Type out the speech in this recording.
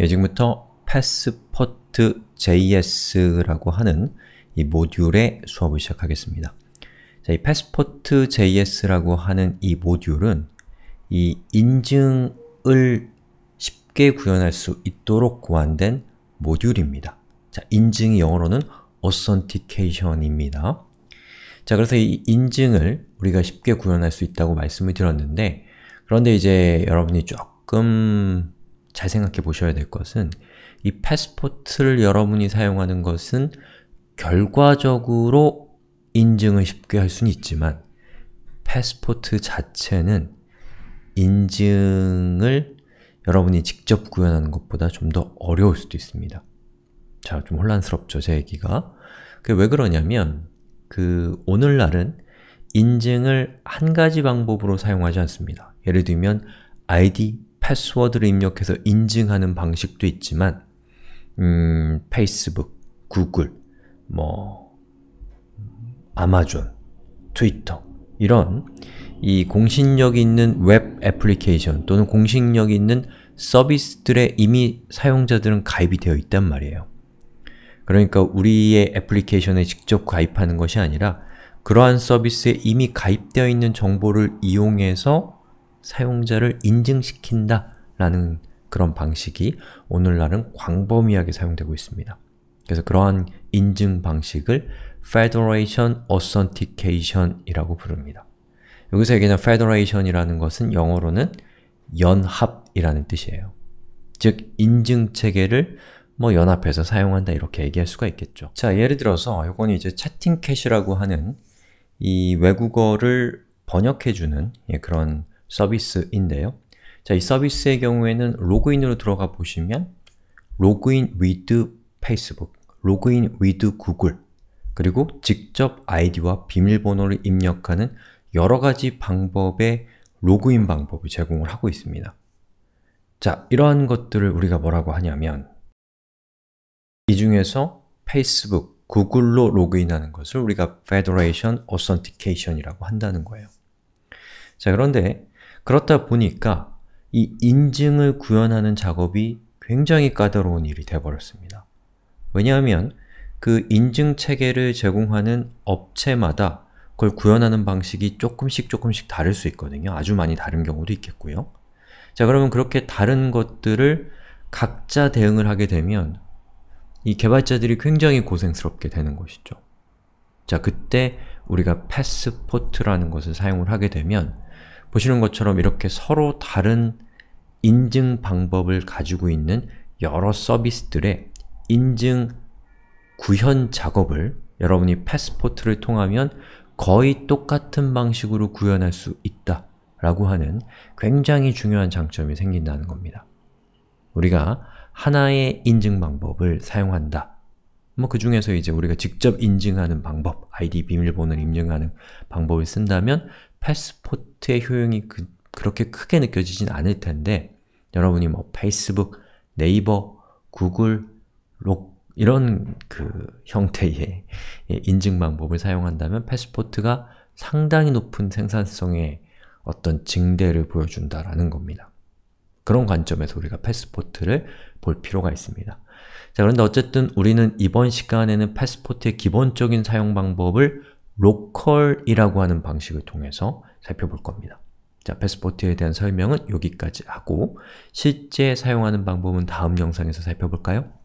예, 지금부터 passport.js라고 하는 이 모듈의 수업을 시작하겠습니다. 자, 이 passport.js라고 하는 이 모듈은 이 인증을 쉽게 구현할 수 있도록 고안된 모듈입니다. 자, 인증이 영어로는 authentication입니다. 자, 그래서 이 인증을 우리가 쉽게 구현할 수 있다고 말씀을 드렸는데 그런데 이제 여러분이 조금 잘 생각해 보셔야 될 것은 이 패스포트를 여러분이 사용하는 것은 결과적으로 인증을 쉽게 할 수는 있지만 패스포트 자체는 인증을 여러분이 직접 구현하는 것보다 좀 더 어려울 수도 있습니다. 자, 좀 혼란스럽죠, 제 얘기가. 그게 왜 그러냐면 그 오늘날은 인증을 한 가지 방법으로 사용하지 않습니다. 예를 들면 id 패스워드를 입력해서 인증하는 방식도 있지만 음, 페이스북, 구글, 뭐 아마존, 트위터 이런 이 공신력 있는 웹 애플리케이션 또는 공신력 있는 서비스들에 이미 사용자들은 가입이 되어 있단 말이에요. 그러니까 우리의 애플리케이션에 직접 가입하는 것이 아니라 그러한 서비스에 이미 가입되어 있는 정보를 이용해서 사용자를 인증시킨다 라는 그런 방식이 오늘날은 광범위하게 사용되고 있습니다. 그래서 그러한 인증 방식을 Federation Authentication이라고 부릅니다. 여기서 얘기하는 Federation이라는 것은 영어로는 연합이라는 뜻이에요. 즉, 인증체계를 뭐 연합해서 사용한다 이렇게 얘기할 수가 있겠죠. 자, 예를 들어서 이건 이제 채팅캣이라고 하는 이 외국어를 번역해주는 예, 그런 서비스인데요. 자, 이 서비스의 경우에는 로그인으로 들어가 보시면 로그인 위드 페이스북, 로그인 위드 구글, 그리고 직접 아이디와 비밀번호를 입력하는 여러가지 방법의 로그인 방법을 제공을 하고 있습니다. 자, 이러한 것들을 우리가 뭐라고 하냐면 이 중에서 페이스북, 구글로 로그인하는 것을 우리가 Federation Authentication이라고 한다는 거예요. 자, 그런데 그렇다 보니까 이 인증을 구현하는 작업이 굉장히 까다로운 일이 되어버렸습니다. 왜냐하면 그 인증 체계를 제공하는 업체마다 그걸 구현하는 방식이 조금씩 조금씩 다를 수 있거든요. 아주 많이 다른 경우도 있겠고요. 자 그러면 그렇게 다른 것들을 각자 대응을 하게 되면 이 개발자들이 굉장히 고생스럽게 되는 것이죠. 자 그때 우리가 패스포트라는 것을 사용을 하게 되면 보시는 것처럼 이렇게 서로 다른 인증 방법을 가지고 있는 여러 서비스들의 인증 구현 작업을 여러분이 패스포트를 통하면 거의 똑같은 방식으로 구현할 수 있다 라고 하는 굉장히 중요한 장점이 생긴다는 겁니다. 우리가 하나의 인증 방법을 사용한다. 뭐그 중에서 이제 우리가 직접 인증하는 방법, ID 비밀번호를 입력하는 방법을 쓴다면 패스포트 포스트의 효용이 그, 그렇게 크게 느껴지진 않을 텐데 여러분이 뭐 페이스북, 네이버, 구글, 록 이런 그 형태의 예, 인증 방법을 사용한다면 패스포트가 상당히 높은 생산성의 어떤 증대를 보여준다라는 겁니다. 그런 관점에서 우리가 패스포트를 볼 필요가 있습니다. 자, 그런데 어쨌든 우리는 이번 시간에는 패스포트의 기본적인 사용 방법을 로컬이라고 하는 방식을 통해서 살펴볼 겁니다. 자, 패스포트에 대한 설명은 여기까지 하고 실제 사용하는 방법은 다음 영상에서 살펴볼까요?